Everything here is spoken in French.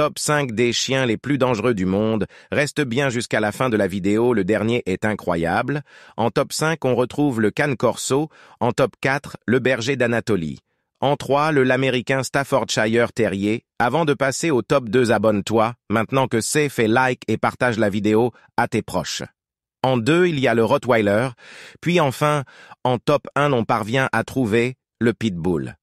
top 5 des chiens les plus dangereux du monde, reste bien jusqu'à la fin de la vidéo, le dernier est incroyable. En top 5, on retrouve le Can Corso, en top 4, le Berger d'Anatolie. En 3, le l'américain Staffordshire Terrier. Avant de passer au top 2, abonne-toi. Maintenant que c'est, fait, like et partage la vidéo à tes proches. En 2, il y a le Rottweiler. Puis enfin, en top 1, on parvient à trouver le Pitbull.